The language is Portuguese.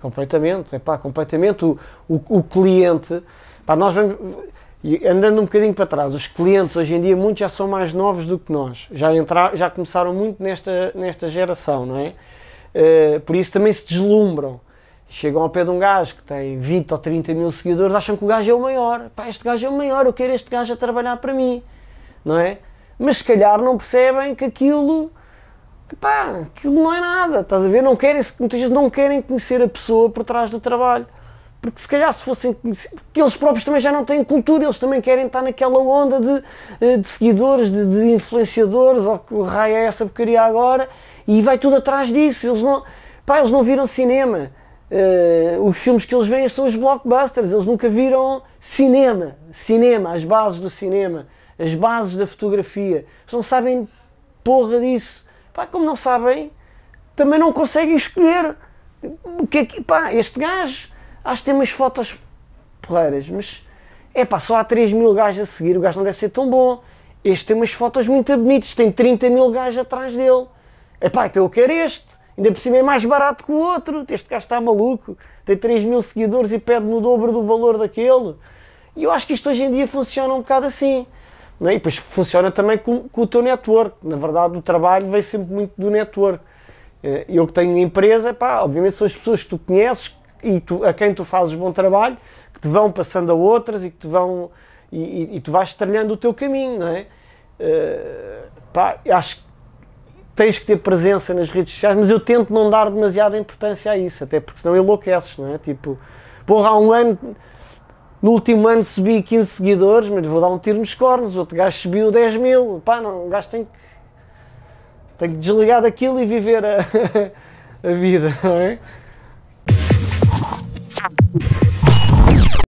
Completamente, é pá completamente. O, o, o cliente, pá, nós vamos, andando um bocadinho para trás, os clientes hoje em dia muitos já são mais novos do que nós, já, entrar, já começaram muito nesta, nesta geração, não é? Uh, por isso também se deslumbram. Chegam ao pé de um gajo que tem 20 ou 30 mil seguidores, acham que o gajo é o maior. Pá, este gajo é o maior, eu quero este gajo a trabalhar para mim, não é? Mas se calhar não percebem que aquilo pá, aquilo não é nada, estás a ver? Não querem, muitas vezes não querem conhecer a pessoa por trás do trabalho. Porque se calhar se fossem conhecidos, porque eles próprios também já não têm cultura, eles também querem estar naquela onda de, eh, de seguidores, de, de, influenciadores, ou que raio é essa porcaria agora, e vai tudo atrás disso. Eles não, pá, eles não viram cinema. Uh, os filmes que eles veem são os blockbusters, eles nunca viram cinema, cinema, as bases do cinema, as bases da fotografia. Eles não sabem porra disso. Pá, como não sabem, também não conseguem escolher. Que, é que, pá, este gajo, acho que tem umas fotos porreiras, mas é pá, só há 3 mil gajos a seguir, o gajo não deve ser tão bom. Este tem umas fotos muito bonitas, tem 30 mil gajos atrás dele. É pá, então eu quero este. Ainda por cima é mais barato que o outro. Este gajo está maluco. Tem 3 mil seguidores e pede no dobro do valor daquele. E eu acho que isto hoje em dia funciona um bocado assim. Não é? E depois funciona também com, com o teu network. Na verdade, o trabalho vem sempre muito do network. Eh, eu que tenho empresa, pá, obviamente são as pessoas que tu conheces e tu, a quem tu fazes bom trabalho, que te vão passando a outras e que te vão. e, e, e tu vais trilhando o teu caminho, não é? Uh, pá, acho que tens que ter presença nas redes sociais, mas eu tento não dar demasiada importância a isso, até porque senão enlouqueces, não é? Tipo, porra, há um ano no último ano subi 15 seguidores, mas vou dar um tiro nos cornos. O outro gajo subiu 10 mil. Pá, não, o gajo tem que, tem que desligar daquilo e viver a, a vida, não é?